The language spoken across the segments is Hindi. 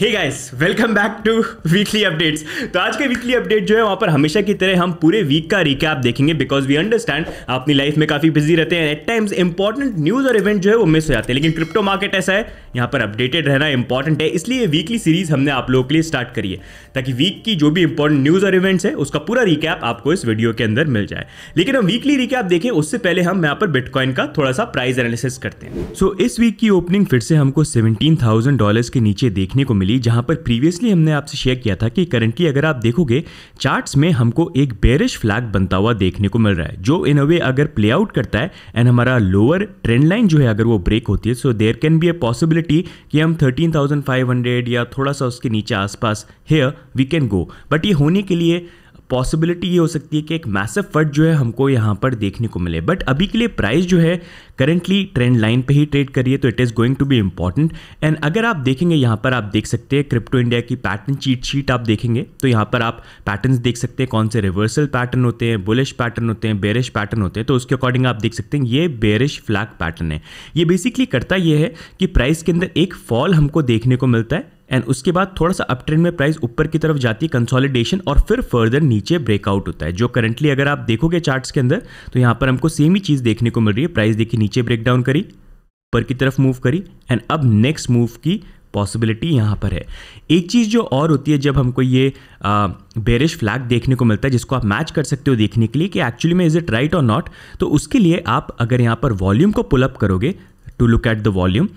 Hey guys welcome back to weekly updates तो आज के वीकली अपडेट जो है वहाँ पर हमेशा की तरह हम पूरे वीक का रिकैप देखेंगे बिकॉज वी अंडरस्टैंड अपनी लाइफ में काफी बिजी रहते हैं एट टाइम्स इंपॉर्टेंट न्यूज और इवेंट जो है वो मिस हो जाते हैं लेकिन क्रिप्टो मार्केट ऐसा है यहाँ पर अपडेटेड रहना इंपॉर्टेंट है इसलिए वीकली सीरीज हमने आप लोगों के लिए स्टार्ट करी है ताकि वीक की जो भी इंपॉर्टेंट न्यूज और इवेंट्स है उसका पूरा रिकैप आपको इस वीडियो के अंदर मिल जाए लेकिन हम वीकली रिकैप देखें उससे पहले हम यहाँ पर बिटकॉइन का थोड़ा सा प्राइस एनालिसिस करते हैं सो so, इस वीक की ओपनिंग फिर से हमको सेवेंटीन थाउजेंड डॉलर के नीचे देखने को मिली ली जहां पर प्रीवियसली हमने आपसे शेयर किया था कि करंटली अगर आप देखोगे चार्ट्स में हमको एक बेरिश फ्लैग बनता हुआ देखने को मिल रहा है जो इन अ वे अगर प्ले आउट करता है एंड हमारा लोअर ट्रेंड लाइन जो है अगर वो ब्रेक होती है so there can be a possibility कि हम थर्टीन या थोड़ा सा उसके नीचे आसपास here we can go but ये होने के लिए पॉसिबिलिटी ये हो सकती है कि एक मैसिव फट जो है हमको यहाँ पर देखने को मिले बट अभी के लिए प्राइस जो है करेंटली ट्रेंड लाइन पे ही ट्रेड करिए तो it is going to be important and अगर आप देखेंगे यहाँ पर आप देख सकते हैं क्रिप्टो इंडिया की पैटर्न चीट शीट आप देखेंगे तो यहाँ पर आप पैटर्न देख सकते हैं कौन से रिवर्सल पैटर्न होते हैं बुलिश पैटर्न होते हैं बेरिश पैटर्न होते हैं तो उसके अकॉर्डिंग आप देख सकते हैं ये बेरिश फ्लैग पैटर्न है ये बेसिकली करता यह है कि प्राइस के अंदर एक फॉल हमको देखने को मिलता है एंड उसके बाद थोड़ा सा अप ट्रेंड में प्राइस ऊपर की तरफ जाती है कंसोलिडेशन और फिर फर्दर नीचे ब्रेकआउट होता है जो करंटली अगर आप देखोगे चार्ट्स के अंदर तो यहाँ पर हमको सेम ही चीज़ देखने को मिल रही है प्राइस देखिए नीचे ब्रेकडाउन करी ऊपर की तरफ मूव करी एंड अब नेक्स्ट मूव की पॉसिबिलिटी यहाँ पर है एक चीज़ जो और होती है जब हमको ये बेरिश फ्लैग देखने को मिलता है जिसको आप मैच कर सकते हो देखने के लिए कि एक्चुअली में इज़ इट राइट और नॉट तो उसके लिए आप अगर यहाँ पर वॉल्यूम को पुलअप करोगे to look at the volume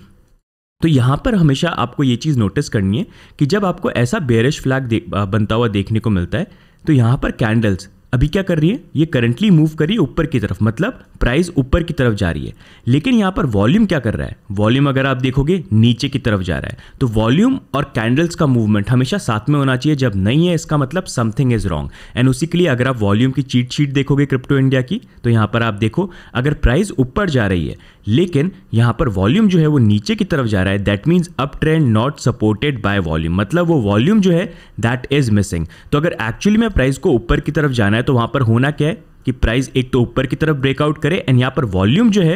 तो यहाँ पर हमेशा आपको ये चीज़ नोटिस करनी है कि जब आपको ऐसा बेरिश फ्लैग बनता हुआ देखने को मिलता है तो यहाँ पर कैंडल्स अभी क्या कर रही है ये करंटली मूव है ऊपर की तरफ मतलब प्राइस ऊपर की तरफ जा रही है लेकिन यहाँ पर वॉल्यूम क्या कर रहा है वॉल्यूम अगर आप देखोगे नीचे की तरफ जा रहा है तो वॉल्यूम और कैंडल्स का मूवमेंट हमेशा साथ में होना चाहिए जब नहीं है इसका मतलब समथिंग इज रॉन्ग एंड उसी के लिए अगर आप वॉल्यूम की चीट शीट देखोगे क्रिप्टो इंडिया की तो यहाँ पर आप देखो अगर प्राइस ऊपर जा रही है लेकिन यहाँ पर वॉल्यूम जो है वो नीचे की तरफ जा रहा है that means up trend not supported by volume मतलब वो वॉल्यूम जो है दैट इज मिसिंग तो अगर एक्चुअली में प्राइस को ऊपर की तरफ जाना है है तो वहाँ पर होना क्या है कि प्राइस एक तो ऊपर की तरफ ब्रेकआउट करे एंड यहाँ पर वॉल्यूम जो है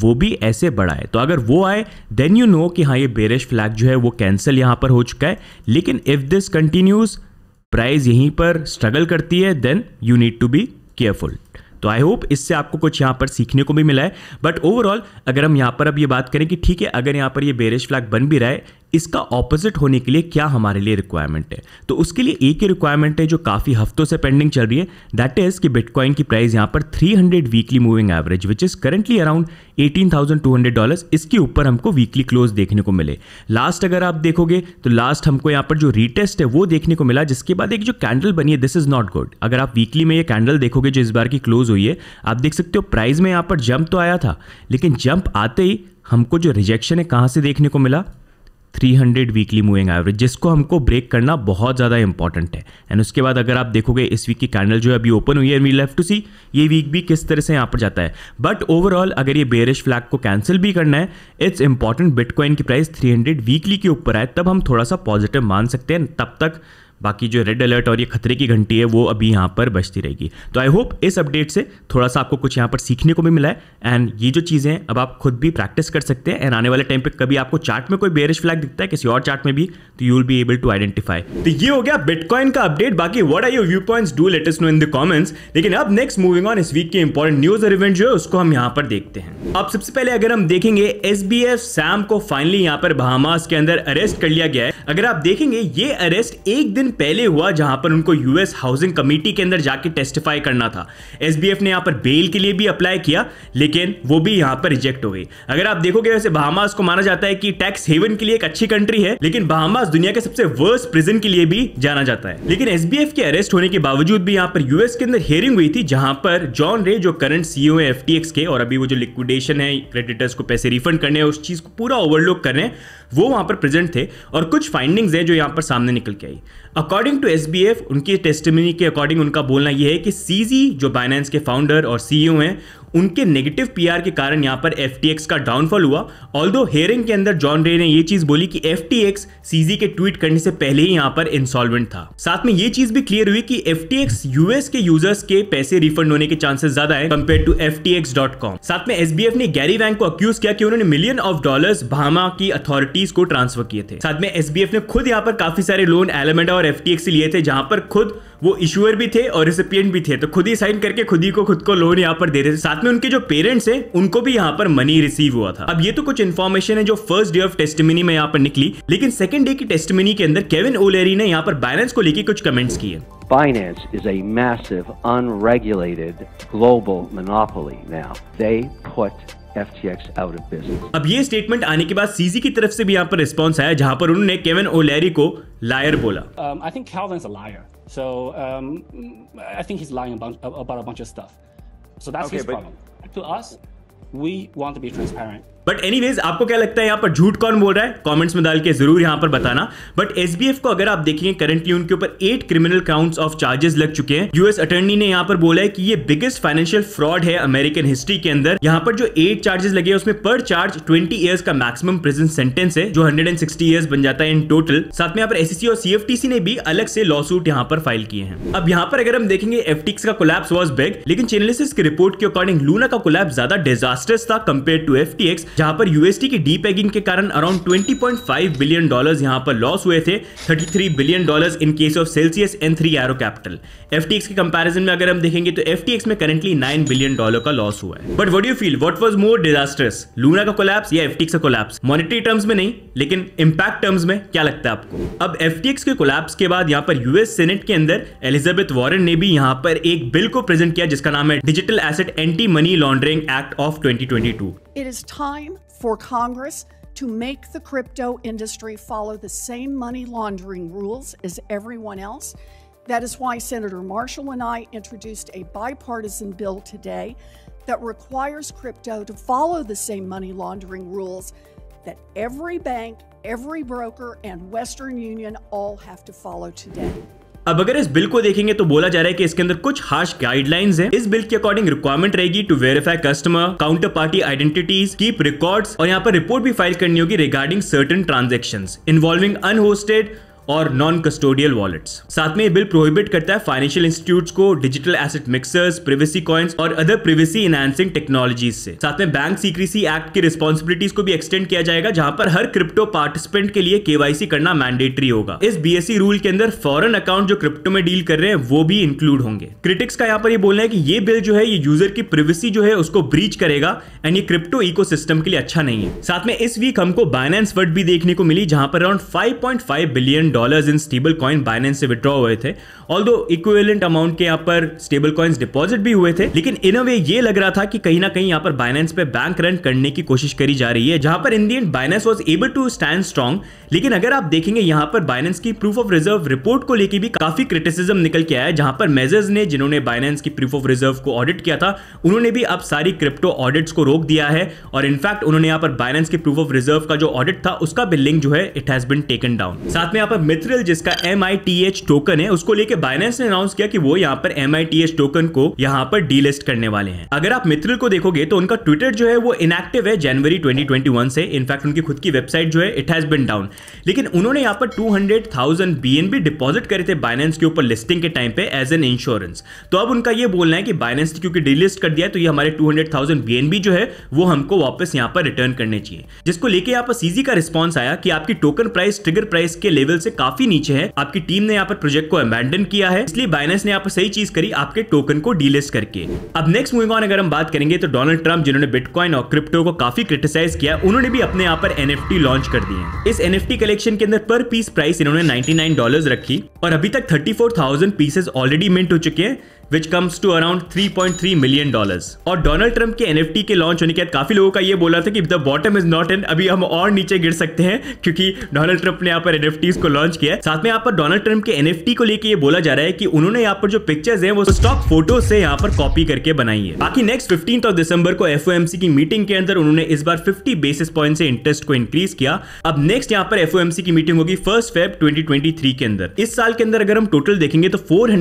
वो भी ऐसे बढ़ाए तो अगर वो आए देन यू नो कि हाँ ये बेरिश फ्लैग जो है वो कैंसिल यहाँ पर हो चुका है लेकिन इफ दिस कंटिन्यूज प्राइस यहीं पर स्ट्रगल करती है then you need to be careful तो आई होप इससे आपको कुछ यहाँ पर सीखने को भी मिला है बट ओवरऑल अगर हम यहाँ पर अब ये बात करें कि ठीक है अगर यहाँ पर ये बेरिश फ्लैग बन भी रहा है इसका ऑपोजिट होने के लिए क्या हमारे लिए रिक्वायरमेंट है तो उसके लिए एक ही रिक्वायरमेंट है जो काफ़ी हफ्तों से पेंडिंग चल रही है दैट इज़ कि बिटकॉइन की प्राइस यहां पर 300 weekly moving average which is currently around 18,200 dollars इसके ऊपर हमको वीकली क्लोज देखने को मिले लास्ट अगर आप देखोगे तो लास्ट हमको यहां पर जो रीटेस्ट है वो देखने को मिला जिसके बाद एक जो कैंडल बनी है दिस इज़ नॉट गुड अगर आप वीकली में ये कैंडल देखोगे जो इस बार की क्लोज हुई है आप देख सकते हो प्राइस में यहां पर जंप तो आया था लेकिन जंप आते ही हमको जो रिजेक्शन है कहाँ से देखने को मिला 300 वीकली मूविंग एवरेज जिसको हमको ब्रेक करना बहुत ज़्यादा इंपॉर्टेंट है एंड उसके बाद अगर आप देखोगे इस वीक की कैंडल जो है अभी ओपन हुई है वी लेफ्ट टू सी ये वीक भी किस तरह से यहाँ पर जाता है बट ओवरऑल अगर ये बेरिश फ्लैग को कैंसिल भी करना है इट्स इंपॉर्टेंट बिटकॉइन की प्राइस 300 वीकली के ऊपर आए तब हम थोड़ा सा पॉजिटिव मान सकते हैं तब तक बाकी जो रेड अलर्ट और ये खतरे की घंटी है वो अभी यहाँ पर बचती रहेगी तो आई होप इस अपडेट से थोड़ा सा आपको कुछ यहाँ पर सीखने को भी मिला है एंड ये जो चीज़ें हैं अब आप खुद भी प्रैक्टिस कर सकते हैं एंड आने वाले टाइम पे कभी आपको चार्ट में कोई बेरिश फ्लैग दिखता है किसी और चार्ट में भी तो you will be able to identify तो ये हो गया बिटकॉइन का अपडेट बाकी what are you view points do let us know in the comments लेकिन अब नेक्स्ट मूविंग ऑन इस वीक के इंपॉर्टेंट न्यूज और इवेंट जो है उसको हम यहाँ पर देखते हैं अब सबसे पहले अगर हम देखेंगे एस बी एफ सैम को फाइनली यहाँ पर बहामास के अंदर अरेस्ट कर लिया गया है अगर आप देखेंगे ये अरेस्ट एक दिन दिन पहले हुआ जहां पर उनको यूएस हाउसिंग कमेटी के अंदर जाके टेस्टिफाई करना था एसबीएफ ने यहां पर बेल के लिए भी अप्लाई किया लेकिन वो भी यहां पर रिजेक्ट हो गई अगर आप देखोगे वैसे बहामास को माना जाता है कि टैक्स हेवन के लिए एक अच्छी कंट्री है लेकिन बहामास दुनिया के सबसे वर्स्ट प्रिजन के लिए भी जाना जाता है लेकिन एस के अरेस्ट होने के बावजूद भी यहाँ पर यूएस के अंदर हियरिंग हुई थी जहां पर जॉन रे जो करंट सीईओ e है एफ के और अभी वो जो लिक्विडेशन है क्रेडिटर्स को पैसे रिफंड करने उस चीज को पूरा ओवरलुक कर रहे हैं वो वहाँ पर प्रेजेंट थे और कुछ फाइंडिंग्स हैं जो यहाँ पर सामने निकल के आई अकॉर्डिंग टू एस उनकी टेस्टमनी के अकॉर्डिंग उनका बोलना यह है कि सी जो बाइनेंस के फाउंडर और सी e हैं उनके नेगेटिव पीआर के कारण यहां पर एफटीएक्स का डाउनफॉल हुआ ऑल दो हेयरिंग के अंदर जॉन रे ने यह चीज बोली कि एफटीएक्स सीजी के ट्वीट करने से पहले ही यहां पर इंसॉल्वेंट था साथ में ये चीज भी क्लियर हुई कि एफटीएक्स यूएस के यूजर्स के पैसे रिफंड होने के चांसेस ज्यादा है कम्पेयर टू एफ साथ में एस ने गैरी वैंक को अक्यूज किया कि उन्होंने मिलियन ऑफ डॉलर भामा की अथॉरिटीज को ट्रांसफर किए थे साथ में एस ने खुद यहाँ पर काफी सारे लोन एलिमेंटा और एफटीएक्स लिए थे जहां पर खुद वो इशूअर भी थे और रिसिपियंट भी थे तो खुद ही साइन करके खुद ही को खुद को लोन यहाँ पर दे रहे थे साथ में उनके जो पेरेंट्स हैं उनको भी यहाँ पर मनी रिसीव हुआ था अब ये तो कुछ इन्फॉर्मेशन है जो फर्स्ट डे ऑफ टेस्टमिनी में यहाँ पर निकली लेकिन सेकंड डे की टेस्टमिनी के अंदर केविन ओलेरी ने यहाँ पर बैलेंस को लेकर कुछ कमेंट्स किए Binance is a massive, unregulated global monopoly now. They put FTX out of business. अब ये स्टेटमेंट आने के बाद CZ की तरफ से भी यहाँ पर रिस्पॉन्स आया जहां पर उन्होंने केविन ओलेरी को लायर बोला um, I think Calvin's a liar. So um, I think he's lying about, about a bunch of stuff. So that's okay, his problem. To us, we want to be transparent. But anyways आपको क्या लगता है यहाँ पर झूठ कौन बोल रहा है कमेंट्स में डाल के जरूर यहाँ पर बताना बट एस को अगर आप देखेंगे करंटली उनके ऊपर eight criminal counts of charges लग चुके हैं यूएस अटर्नी ने यहाँ पर बोला है कि ये बिगेस्ट फाइनेंशियल फ्रॉड है अमेरिकन हिस्ट्री के अंदर यहाँ पर जो एट चार्जेस लगे हैं उसमें पर चार्ज ट्वेंटी ईयर्स का मैक्सिमम प्रेजेंट सेंटेंस है जो हंड्रेड एंड सिक्सटी ईयर्स बन जाता है इन टोटल साथ में यहाँ पर एससी e और सीएफटीसी ने भी अलग से लॉ सूट यहाँ पर फाइल किए हैं अब यहाँ पर अगर हम देखेंगे एफटीक्स का कोलैप्स वॉज बेग लेकिन चेनलिस की रिपोर्ट के अकॉर्डिंग लूना का कोलैप्स ज्यादा डिजास्टर्स था कम्पेयर टू एफटीएक्स जहां पर यूएसटी की डी पैगिंग के कारण अराउंड 20.5 बिलियन डॉलर्स यहां पर लॉस हुए थे 33 billion dollars in case of Celsius and three arrow capital FTX के कंपैरिजन में अगर हम देखेंगे तो एफटीएक्स में करेंटली 9 बिलियन डॉलर का लॉस हुआ है but what you feel what was more disasters Luna का कोलैप्स या एफटीएक्स का कोलैप्स मॉनिटरी टर्म्स में नहीं लेकिन इंपैक्ट टर्म्स में क्या लगता है आपको अब एफटीएक्स के कोलैप्स के बाद यहां पर यूएस सेनेट के अंदर एलिजाबेथ वॉरेन ने भी यहां पर एक बिल को प्रेजेंट किया जिसका नाम है digital asset anti money laundering act of 2022 It is time for Congress to make the crypto industry follow the same money laundering rules as everyone else. That is why Senator Marshall and I introduced a bipartisan bill today that requires crypto to follow the same money laundering rules that every bank, every broker, and Western Union all have to follow today. अब अगर इस बिल को देखेंगे तो बोला जा रहा है कि इसके अंदर कुछ हार्श गाइडलाइंस हैं इस बिल के अकॉर्डिंग रिक्वायरमेंट रहेगी to verify customer counter party identities keep records और यहाँ पर रिपोर्ट भी फाइल करनी होगी regarding certain transaction involving unhosted और नॉन कस्टोडियल वॉलेट्स साथ में ये बिल प्रोहिबिट करता है फाइनेंशियल इंस्टीट्यूट को digital asset mixers privacy coins और अदर प्रिवेसी इनहेंसिंग टेक्नोलॉजीज से साथ में बैंक सीक्रेसी एक्ट की रिस्पॉन्सिबिलिटीज को भी एक्सटेंड किया जाएगा जहां पर हर क्रिप्टो पार्टिसिपेंट के लिए केवाईसी करना मैंडेटरी होगा इस बी रूल e के अंदर फॉरन अकाउंट जो क्रिप्टो में डील कर रहे हैं वो भी इंक्लूड होंगे क्रिटिक्स का यहाँ पर ये बोलना है कि ये बिल जो है ये यूजर की प्रिवेसी जो है उसको ब्रीच करेगा एंड ये क्रिप्टो इको के लिए अच्छा नहीं है साथ में इस वीक हमको बाइनेंस वर्ड भी देखने को मिली जहां पर around five billion dollars in stable coin Binance से विड्रॉ हुए थे ऑल दो इक्वेलेंट अमाउंट के यहाँ पर स्टेबल कॉइन्स डिपॉजिट भी हुए थे लेकिन इन वे ये लग रहा था कि कहीं ना कहीं यहाँ पर बाइनेंस पे बैंक रन करने की कोशिश करी जा रही है जहां पर in the end Binance was able to stand strong लेकिन अगर आप देखेंगे यहाँ पर बाइनेंस की प्रूफ ऑफ रिजर्व रिपोर्ट को लेकर भी काफी क्रिटिसिज्म निकल के आया जहां पर मेजर्स ने जिन्होंने बाइनेंस की प्रूफ ऑफ रिजर्व को ऑडिट किया था उन्होंने भी अब सारी क्रिप्टो ऑडिट्स को रोक दिया है और इनफैक्ट उन्होंने यहाँ पर बाइनेंस के प्रूफ ऑफ रिजर्व का जो ऑडिट था उसका भी लिंक जो है it has been taken down साथ में यहाँ पर मित्रल जिसका M I T H token है उसको लेके बाइनेंस ने अनाउंस किया कि वो यहाँ पर M I T H token को यहाँ पर डीलिस्ट करने वाले हैं अगर आप मित्रल को देखोगे तो उनका ट्विटर जो है वो इनएक्टिव है जनवरी 2021 से इनफैक्ट उनकी खुद की वेबसाइट जो है इट हैज बिन डाउन लेकिन उन्होंने यहाँ पर 200,000 बीएनबी डिपॉजिट करे थे बाइनेंस के ऊपर लिस्टिंग के टाइम पे एज एन इंश्योरेंस तो अब उनका ये बोलना है कि बाइनेंस ने क्योंकि डीलिस्ट कर दिया है तो ये हमारे 200,000 बीएनबी जो है वो हमको वापस यहाँ पर रिटर्न करने चाहिए जिसको लेके यहाँ पर सीजी का रिस्पॉन्स आया कि आपकी टोकन प्राइस ट्रिगर प्राइस के लेवल से काफी नीचे है आपकी टीम ने यहाँ पर प्रोजेक्ट को एबेंडन किया है इसलिए बाइनेंस ने यहाँ पर सही चीज करी आपके टोकन को डीलिस्ट करके अब नेक्स्ट मूविंग ऑन अगर हम बात करेंगे तो डोनाल्ड ट्रंप जिन्होंने बिटकॉइन और क्रिप्टो को काफी क्रिटिसाइज किया उन्होंने भी अपने यहाँ पर एन लॉन्च कर दिए इस एन कलेक्शन के अंदर पर पीस प्राइस इन्होंने नाइनटी नाइन रखी और अभी तक थाउजेंड पीसेस ऑलरेडी मिंट हो चुके हैं which comes to around 3.3 million dollars और डोनाल्ड ट्रंप के एन के लॉन्च होने के बाद काफी लोगों का ये बोला था कि the bottom is not end अभी हम और नीचे गिर सकते हैं क्योंकि डोनाल्ड ट्रंप ने यहाँ पर एन को लॉन्च किया साथ में यहाँ पर डोनाल्ड ट्रंप के एन को लेकर ये बोला जा रहा है कि उन्होंने यहाँ पर जो पिक्चर्स है वो स्टॉक फोटो से यहाँ पर कॉपी करके बनाई है बाकी नेक्स्ट फिफ्टीन ऑफ दिसंबर को एफ की मीटिंग के अंदर उन्होंने इस बार फिफ्टी बेसिस पॉइंट से इंटरेस्ट को इंक्रीज किया अब नेक्स्ट यहाँ पर एफ की मीटिंग होगी फर्स्ट फेब ट्वेंटी के अंदर इस साल के अंदर अगर हम टोटल देखेंगे तो फोर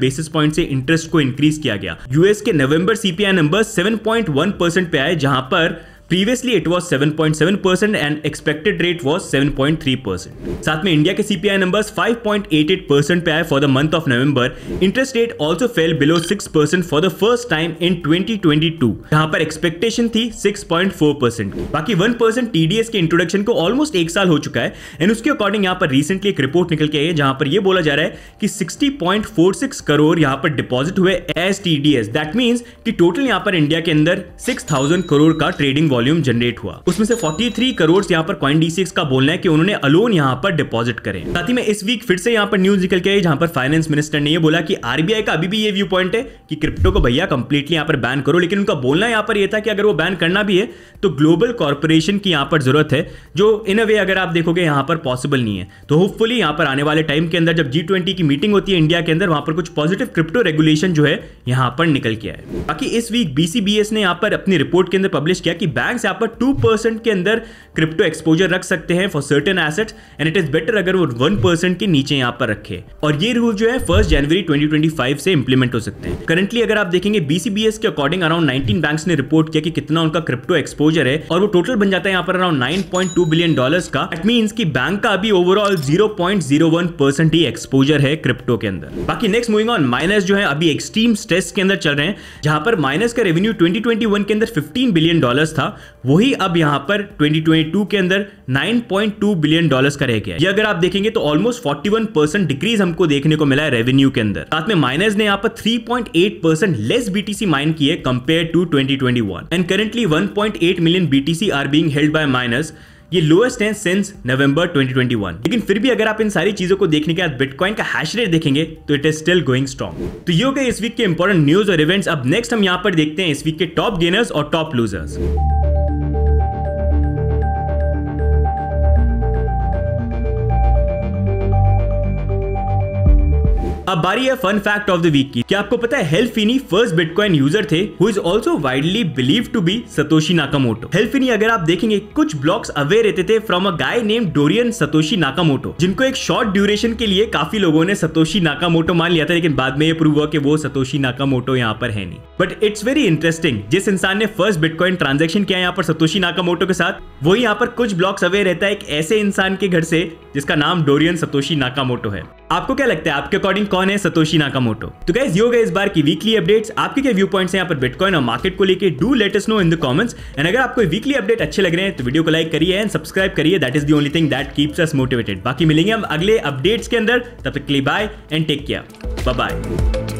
बेसिस पॉइंट से इंटरेस्ट को इंक्रीज किया गया यूएस के नवंबर सीपीआई नंबर 7.1 परसेंट पे आए जहां पर previously it was 7.7 percent and expected rate was 7.3 percent साथ में इंडिया के सीपीआई 5.88 परसेंट पे आए for the month of November interest rate also fell below 6 percent for the first time in 2022 जहां पर एक्सपेक्टेशन थी 6.4 परसेंट बाकी 1 परसेंट टीडीएस के इंट्रोडक्शन को ऑलमोस्ट एक साल हो चुका है एंड उसके अकॉर्डिंग यहाँ पर रिसेंटली एक रिपोर्ट निकल के आई है जहां पर यह बोला जा रहा है कि 60.46 करोड़ यहाँ पर डिपॉजिट हुए as T D S that means की टोटल यहाँ पर इंडिया के अंदर 6000 करोड़ का ट्रेडिंग वॉल्यूम जनरेट हुआ उसमें से 43 करोड़ यहाँ पर कॉइन डी का बोलना है कि उन्होंने अलोन यहाँ पर डिपॉजिट करें साथ ही में इस वीक फिर से यहाँ पर न्यूज निकल के आई जहाँ पर फाइनेंस मिनिस्टर ने यह बोला की आरबीआई का अभी भी ये व्यू पॉइंट है कि क्रिप्टो को भैया कंप्लीटली यहाँ पर बैन करो लेकिन उनका बोलना यहाँ पर यह था कि अगर वो बैन करना भी है तो ग्लोबल कॉर्पोरेशन की यहाँ पर जरूरत है जो इन अ वे अगर आप देखोगे यहाँ पर पॉसिबल नहीं है तो होपफुली यहाँ पर आने वाले टाइम के अंदर जब जी की मीटिंग होती है इंडिया के अंदर वहां पर कुछ पॉजिटिव क्रिप्टो रेगुलेशन जो है यहाँ पर निकल के आए बाकी इस वीक बीसीबीएस ने यहाँ पर अपनी रिपोर्ट के अंदर पब्लिश किया कि बैंक यहाँ पर टू परसेंट के अंदर क्रिप्टो एक्सपोजर रख सकते हैं for certain asset and it is better अगर वो वन परसेंट के नीचे यहाँ पर रखे और ये रूल जो है फर्स्ट जनवरी ट्वेंटी से इंप्लीमेंट हो सकते हैं करंटली अगर आप देखेंगे बीसीबीएस के अकॉर्डिंग अराउंड नाइनटीन बैंक ने रिपोर्ट किया कि कितना उनका क्रिप्टो एक्सपोजर है और वो टोटल बन जाता है यहाँ पर अराउंड नाइन बिलियन डॉलर का इट मीन की बैंक का अभी ओवरऑल जीरो परसेंट ही एक्सपोजर है क्रिप्टो के अंदर बाकी नेक्स्ट मूविंग ऑन माइनस जो है अभी एक्सट्रीम स्ट्रेस के अंदर चल रहे हैं जहां पर माइनस का रेवेन्यू 2021 के अंदर 15 बिलियन डॉलर्स था वही अब यहाँ पर 2022 के अंदर 9.2 बिलियन डॉलर्स का रह गया ये अगर आप देखेंगे तो ऑलमोस्ट 41 परसेंट डिक्रीज हमको देखने को मिला है रेवेन्यू के अंदर साथ में माइनर्स ने यहाँ पर 3.8 परसेंट लेस बीटीसी माइन की है compare to 2021 and currently 1.8 million BTC are being held by miners ये लोएस्ट है सिंस नवंबर 2021 लेकिन फिर भी अगर आप इन सारी चीजों को देखने के बाद बिटकॉइन का हैश रेट देखेंगे तो it is still going strong तो ये हो गए इस वीक के इंपॉर्टेंट न्यूज और इवेंट्स अब नेक्स्ट हम यहाँ पर देखते हैं इस वीक के टॉप गेनर्स और टॉप लूजर्स अब बारी है fun fact of the week की क्या आपको पता है हेल्फिनी फर्स्ट बिटकॉइन यूजर थे who is also widely believe to be Satoshi Nakamoto Hal Finney अगर आप देखेंगे कुछ ब्लॉक्स अवे रहते थे from a guy name Dorian Satoshi Nakamoto जिनको एक शॉर्ट ड्यूरेशन के लिए काफी लोगों ने सतोशी नाकामोटो मान लिया था लेकिन बाद में ये प्रूव हुआ कि वो सतोशी नाकामोटो यहाँ पर है नहीं बट इट्स वेरी इंटरेस्टिंग जिस इंसान ने फर्स्ट बिटकॉइन ट्रांजेक्शन किया यहाँ पर सतोशी नाकामोटो के साथ वो यहाँ पर कुछ ब्लॉक्स अवे रहता है एक ऐसे इंसान के घर से जिसका नाम डोरियन सतोशी नाकामोटो है आपको क्या लगता है आपके अकॉर्डिंग कौन है सतोशी नाकामोटो तो कैसे ये इस बार की वीकली अपडेट्स आपके क्या व्यू पॉइंट्स हैं यहाँ पर बिटकॉइन और मार्केट को लेकर do let us know in the comments and अगर आपको वीकली अपडेट अच्छे लग रहे हैं तो वीडियो को लाइक करिए एंड सब्सक्राइब करिए that is the thing that keeps us motivated बाकी मिलेंगे हम अगले अपडेट्स के अंदर तब तक bye and take care bye